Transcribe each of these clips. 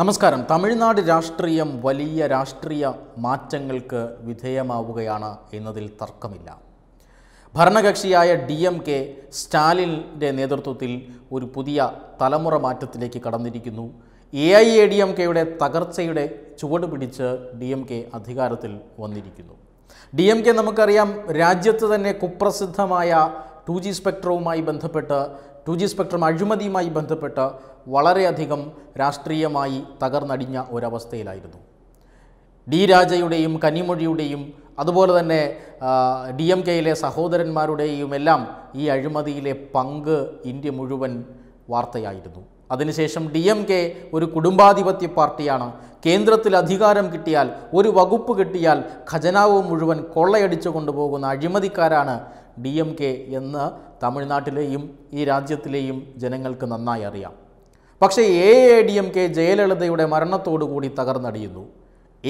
നമസ്കാരം തമിഴ്നാട് രാഷ്ട്രീയം വലിയ രാഷ്ട്രീയ മാറ്റങ്ങൾക്ക് വിധേയമാവുകയാണ് എന്നതിൽ തർക്കമില്ല ഭരണകക്ഷിയായ ഡി എം കെ സ്റ്റാലിൻ്റെ നേതൃത്വത്തിൽ ഒരു പുതിയ തലമുറ മാറ്റത്തിലേക്ക് കടന്നിരിക്കുന്നു A I A D M കെയുടെ തകർച്ചയുടെ ചുവട് പിടിച്ച് ഡി എം കെ അധികാരത്തിൽ വന്നിരിക്കുന്നു ഡി എം കെ നമുക്കറിയാം രാജ്യത്ത് തന്നെ കുപ്രസിദ്ധമായ ടു ജി സ്പെക്ട്രവുമായി ബന്ധപ്പെട്ട് ടു ജി സ്പെക്ട്രം അഴിമതിയുമായി ബന്ധപ്പെട്ട് വളരെയധികം രാഷ്ട്രീയമായി തകർന്നടിഞ്ഞ ഒരവസ്ഥയിലായിരുന്നു ഡി രാജയുടെയും കനിമൊഴിയുടെയും അതുപോലെ തന്നെ ഡി എം കെയിലെ സഹോദരന്മാരുടെയും എല്ലാം ഈ അഴിമതിയിലെ പങ്ക് ഇന്ത്യ മുഴുവൻ വാർത്തയായിരുന്നു അതിനുശേഷം ഡി എം കെ ഒരു കുടുംബാധിപത്യ പാർട്ടിയാണ് കേന്ദ്രത്തിൽ അധികാരം കിട്ടിയാൽ ഒരു വകുപ്പ് കിട്ടിയാൽ ഖജനാവ് മുഴുവൻ കൊള്ളയടിച്ചു കൊണ്ടുപോകുന്ന അഴിമതിക്കാരാണ് ഡി എം കെ എന്ന് തമിഴ്നാട്ടിലെയും ഈ രാജ്യത്തിലെയും ജനങ്ങൾക്ക് നന്നായി അറിയാം പക്ഷേ A A D M K ജയലളിതയുടെ മരണത്തോടുകൂടി തകർന്നടിയുന്നു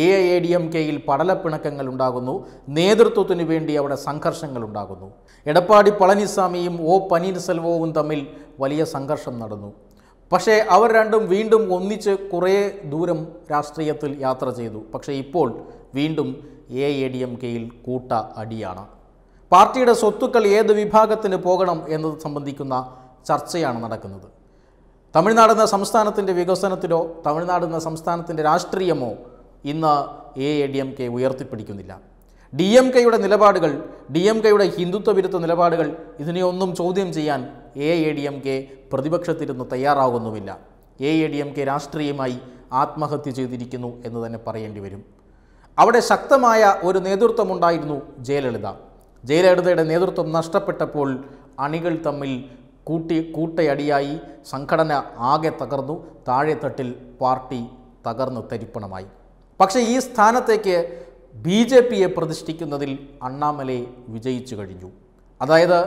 എ എ ഡി എം കെയിൽ പടലപ്പിണക്കങ്ങൾ ഉണ്ടാകുന്നു നേതൃത്വത്തിനു വേണ്ടി അവിടെ സംഘർഷങ്ങൾ ഉണ്ടാകുന്നു എടപ്പാടി പളനിസ്വാമിയും ഒ പനീർസെൽവവും തമ്മിൽ വലിയ സംഘർഷം നടന്നു പക്ഷേ അവർ രണ്ടും വീണ്ടും ഒന്നിച്ച് കുറേ ദൂരം രാഷ്ട്രീയത്തിൽ യാത്ര ചെയ്തു പക്ഷേ ഇപ്പോൾ വീണ്ടും എ എ ഡി എം കെയിൽ കൂട്ട അടിയാണ് പാർട്ടിയുടെ സ്വത്തുക്കൾ ഏത് വിഭാഗത്തിന് പോകണം എന്നത് സംബന്ധിക്കുന്ന ചർച്ചയാണ് നടക്കുന്നത് തമിഴ്നാട് എന്ന സംസ്ഥാനത്തിൻ്റെ വികസനത്തിലോ തമിഴ്നാട് എന്ന സംസ്ഥാനത്തിൻ്റെ രാഷ്ട്രീയമോ ഇന്ന് A A D M K ഉയർത്തിപ്പിടിക്കുന്നില്ല ഡി എം കെയുടെ നിലപാടുകൾ ഡി എം കെയുടെ ഹിന്ദുത്വ വിരുദ്ധ നിലപാടുകൾ ഇതിനെയൊന്നും ചോദ്യം ചെയ്യാൻ A I D M K പ്രതിപക്ഷത്തിരുന്ന് തയ്യാറാകുന്നുമില്ല A I D M K രാഷ്ട്രീയമായി ആത്മഹത്യ ചെയ്തിരിക്കുന്നു എന്ന് തന്നെ പറയേണ്ടി വരും അവിടെ ശക്തമായ ഒരു നേതൃത്വമുണ്ടായിരുന്നു ജയലളിത ജയലളിതയുടെ നേതൃത്വം നഷ്ടപ്പെട്ടപ്പോൾ അണികൾ തമ്മിൽ കൂട്ടി കൂട്ടയടിയായി സംഘടന ആകെ തകർന്നു താഴെത്തട്ടിൽ പാർട്ടി തകർന്ന് തരിപ്പണമായി പക്ഷേ ഈ സ്ഥാനത്തേക്ക് ബി ജെ പിയെ പ്രതിഷ്ഠിക്കുന്നതിൽ അണ്ണാമലെ വിജയിച്ചു കഴിഞ്ഞു അതായത്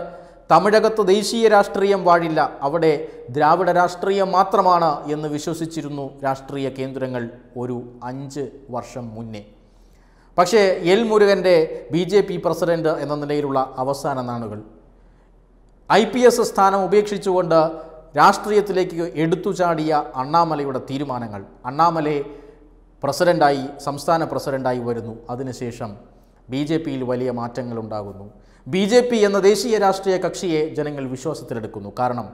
തമിഴകത്ത് ദേശീയ രാഷ്ട്രീയം വാഴില്ല അവിടെ ദ്രാവിഡ രാഷ്ട്രീയം മാത്രമാണ് എന്ന് വിശ്വസിച്ചിരുന്നു രാഷ്ട്രീയ കേന്ദ്രങ്ങൾ ഒരു അഞ്ച് വർഷം മുന്നേ പക്ഷേ എൽ മുരുകൻ്റെ ബി ജെ പി പ്രസിഡന്റ് എന്ന നിലയിലുള്ള അവസാന നാണുകൾ ഐ പി എസ് സ്ഥാനം ഉപേക്ഷിച്ചുകൊണ്ട് രാഷ്ട്രീയത്തിലേക്ക് എടുത്തുചാടിയ അണ്ണാമലയുടെ തീരുമാനങ്ങൾ അണ്ണാമലെ പ്രസിഡൻ്റായി സംസ്ഥാന പ്രസിഡൻ്റായി വരുന്നു അതിനുശേഷം ബി ജെ പിയിൽ വലിയ മാറ്റങ്ങൾ ഉണ്ടാകുന്നു ബി ജെ പി എന്ന ദേശീയ രാഷ്ട്രീയ കക്ഷിയെ ജനങ്ങൾ വിശ്വാസത്തിലെടുക്കുന്നു കാരണം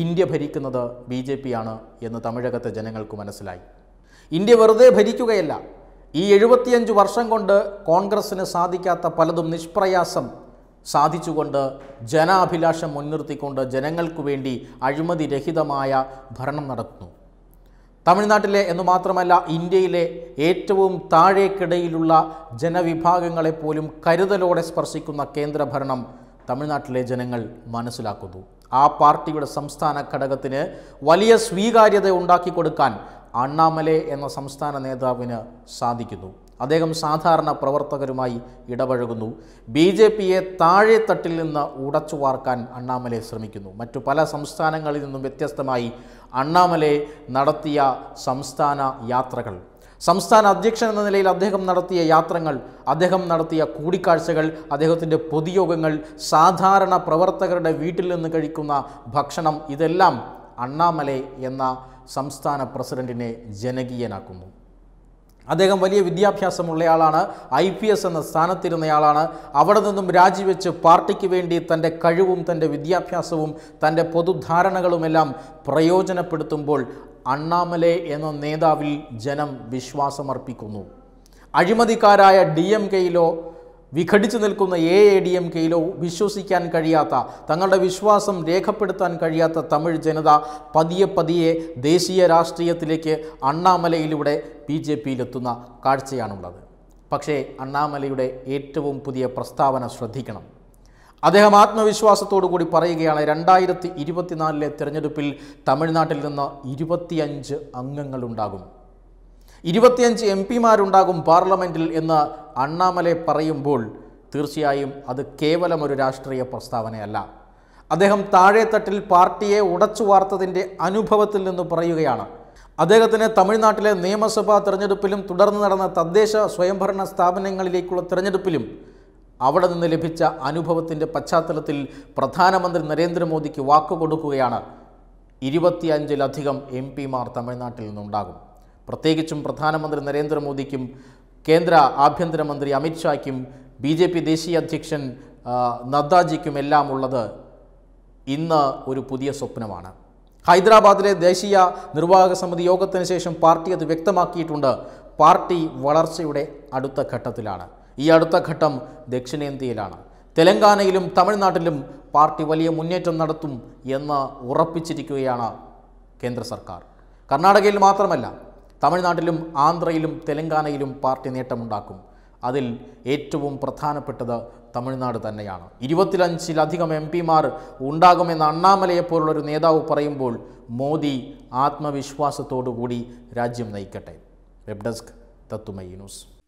ഇന്ത്യ ഭരിക്കുന്നത് ബി ജെ പി ആണ് എന്ന് തമിഴകത്തെ ജനങ്ങൾക്ക് മനസ്സിലായി ഇന്ത്യ വെറുതെ ഭരിക്കുകയല്ല ഈ എഴുപത്തിയഞ്ച് വർഷം കൊണ്ട് കോൺഗ്രസ്സിന് സാധിക്കാത്ത പലതും നിഷ്പ്രയാസം സാധിച്ചുകൊണ്ട് ജനാഭിലാഷം മുൻനിർത്തിക്കൊണ്ട് ജനങ്ങൾക്കു വേണ്ടി അഴിമതിരഹിതമായ ഭരണം നടത്തുന്നു തമിഴ്നാട്ടിലെ എന്നു മാത്രമല്ല ഇന്ത്യയിലെ ഏറ്റവും താഴേക്കിടയിലുള്ള ജനവിഭാഗങ്ങളെപ്പോലും കരുതലോടെ സ്പർശിക്കുന്ന കേന്ദ്രഭരണം തമിഴ്നാട്ടിലെ ജനങ്ങൾ മനസ്സിലാക്കുന്നു ആ പാർട്ടിയുടെ സംസ്ഥാന ഘടകത്തിന് വലിയ സ്വീകാര്യത ഉണ്ടാക്കി കൊടുക്കാൻ അണ്ണാമലെ എന്ന സംസ്ഥാന നേതാവിന് സാധിക്കുന്നു അദ്ദേഹം സാധാരണ പ്രവർത്തകരുമായി ഇടപഴകുന്നു ബി ജെ പിയെ താഴെത്തട്ടിൽ നിന്ന് ഉടച്ചു വാർക്കാൻ അണ്ണാമലെ ശ്രമിക്കുന്നു മറ്റു പല സംസ്ഥാനങ്ങളിൽ നിന്നും വ്യത്യസ്തമായി അണ്ണാമലെ നടത്തിയ സംസ്ഥാന യാത്രകൾ സംസ്ഥാന അധ്യക്ഷൻ എന്ന നിലയിൽ അദ്ദേഹം നടത്തിയ യാത്രകൾ അദ്ദേഹം നടത്തിയ കൂടിക്കാഴ്ചകൾ അദ്ദേഹത്തിൻ്റെ പൊതുയോഗങ്ങൾ സാധാരണ പ്രവർത്തകരുടെ വീട്ടിൽ നിന്ന് കഴിക്കുന്ന ഭക്ഷണം ഇതെല്ലാം അണ്ണാമലെ എന്ന സംസ്ഥാന പ്രസിഡന്റിനെ ജനകീയനാക്കുന്നു അദ്ദേഹം വലിയ വിദ്യാഭ്യാസമുള്ളയാളാണ് ഐ പി എസ് എന്ന സ്ഥാനത്തിരുന്നയാളാണ് അവിടെ നിന്നും രാജിവെച്ച് പാർട്ടിക്ക് വേണ്ടി തൻ്റെ കഴിവും തൻ്റെ വിദ്യാഭ്യാസവും തൻ്റെ പൊതുധാരണകളുമെല്ലാം പ്രയോജനപ്പെടുത്തുമ്പോൾ അണ്ണാമലെ എന്ന നേതാവിൽ ജനം വിശ്വാസമർപ്പിക്കുന്നു അഴിമതിക്കാരായ ഡി എം കെയിലോ വിഘടിച്ചു നിൽക്കുന്ന എ എ ഡി എം കെയിലോ വിശ്വസിക്കാൻ കഴിയാത്ത തങ്ങളുടെ വിശ്വാസം രേഖപ്പെടുത്താൻ കഴിയാത്ത തമിഴ് ജനത പതിയെ പതിയെ ദേശീയ രാഷ്ട്രീയത്തിലേക്ക് അണ്ണാമലയിലൂടെ ബി ജെ പിയിലെത്തുന്ന കാഴ്ചയാണുള്ളത് പക്ഷേ അണ്ണാമലയുടെ ഏറ്റവും പുതിയ പ്രസ്താവന ശ്രദ്ധിക്കണം അദ്ദേഹം ആത്മവിശ്വാസത്തോടു കൂടി പറയുകയാണ് രണ്ടായിരത്തി ഇരുപത്തിനാലിലെ തിരഞ്ഞെടുപ്പിൽ തമിഴ്നാട്ടിൽ നിന്ന് ഇരുപത്തിയഞ്ച് അംഗങ്ങളുണ്ടാകും ഇരുപത്തിയഞ്ച് എം പിമാരുണ്ടാകും പാർലമെൻറ്റിൽ എന്ന് അണ്ണാമലെ പറയുമ്പോൾ തീർച്ചയായും അത് കേവലം ഒരു രാഷ്ട്രീയ പ്രസ്താവനയല്ല അദ്ദേഹം താഴെത്തട്ടിൽ പാർട്ടിയെ ഉടച്ചു വാർത്തതിൻ്റെ അനുഭവത്തിൽ നിന്ന് പറയുകയാണ് അദ്ദേഹത്തിന് തമിഴ്നാട്ടിലെ നിയമസഭാ തെരഞ്ഞെടുപ്പിലും തുടർന്ന് നടന്ന തദ്ദേശ സ്വയംഭരണ സ്ഥാപനങ്ങളിലേക്കുള്ള തെരഞ്ഞെടുപ്പിലും അവിടെ നിന്ന് ലഭിച്ച അനുഭവത്തിൻ്റെ പശ്ചാത്തലത്തിൽ പ്രധാനമന്ത്രി നരേന്ദ്രമോദിക്ക് വാക്കു കൊടുക്കുകയാണ് ഇരുപത്തിയഞ്ചിലധികം എം പിമാർ തമിഴ്നാട്ടിൽ നിന്നുണ്ടാകും പ്രത്യേകിച്ചും പ്രധാനമന്ത്രി നരേന്ദ്രമോദിക്കും കേന്ദ്ര ആഭ്യന്തരമന്ത്രി അമിത്ഷായ്ക്കും ബി ജെ പി ദേശീയ അധ്യക്ഷൻ നദ്ദാജിക്കുമെല്ലാം ഉള്ളത് ഇന്ന് ഒരു പുതിയ സ്വപ്നമാണ് ഹൈദരാബാദിലെ ദേശീയ നിർവാഹക സമിതി യോഗത്തിന് ശേഷം പാർട്ടി അത് വ്യക്തമാക്കിയിട്ടുണ്ട് പാർട്ടി വളർച്ചയുടെ അടുത്ത ഘട്ടത്തിലാണ് ഈ അടുത്ത ഘട്ടം ദക്ഷിണേന്ത്യയിലാണ് തെലങ്കാനയിലും തമിഴ്നാട്ടിലും പാർട്ടി വലിയ മുന്നേറ്റം നടത്തും എന്ന് ഉറപ്പിച്ചിരിക്കുകയാണ് കേന്ദ്ര സർക്കാർ കർണാടകയിൽ മാത്രമല്ല തമിഴ്നാട്ടിലും ആന്ധ്രയിലും തെലങ്കാനയിലും പാർട്ടി നേട്ടമുണ്ടാക്കും അതിൽ ഏറ്റവും പ്രധാനപ്പെട്ടത് തമിഴ്നാട് തന്നെയാണ് ഇരുപത്തിലഞ്ചിലധികം എം പിമാർ ഉണ്ടാകുമെന്ന് പോലുള്ളൊരു നേതാവ് പറയുമ്പോൾ മോദി ആത്മവിശ്വാസത്തോടുകൂടി രാജ്യം നയിക്കട്ടെ വെബ് ഡെസ്ക് തത്തുമൈ ന്യൂസ്